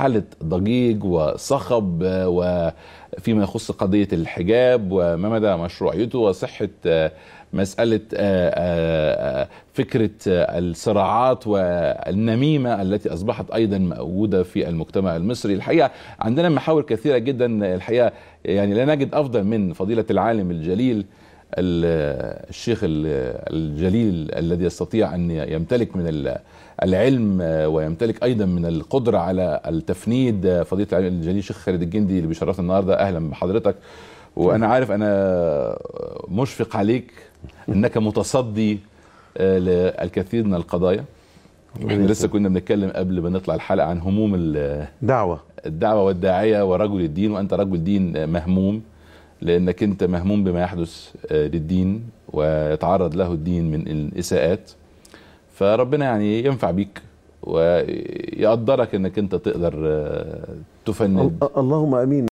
حاله ضجيج وصخب آه، وفيما يخص قضيه الحجاب وما مدى مشروعيته وصحه آه، مساله آه، فكره الصراعات والنميمه التي اصبحت ايضا موجوده في المجتمع المصري الحقيقه عندنا محاور كثيره جدا الحقيقه يعني لا نجد افضل من فضيله العالم الجليل الشيخ الجليل الذي يستطيع ان يمتلك من العلم ويمتلك ايضا من القدره على التفنيد فضيله العلم الجليل شيخ خالد الجندي اللي بيشرفنا النهارده اهلا بحضرتك وانا عارف انا مشفق عليك انك متصدي آه، للكثير من القضايا احنا لسه كنا بنتكلم قبل ما نطلع الحلقه عن هموم الدعوه الدعوه والداعيه ورجل الدين وانت رجل دين مهموم لانك انت مهموم بما يحدث آه، للدين ويتعرض له الدين من الاساءات فربنا يعني ينفع بيك ويقدرك انك انت تقدر آه، تفند اللهم امين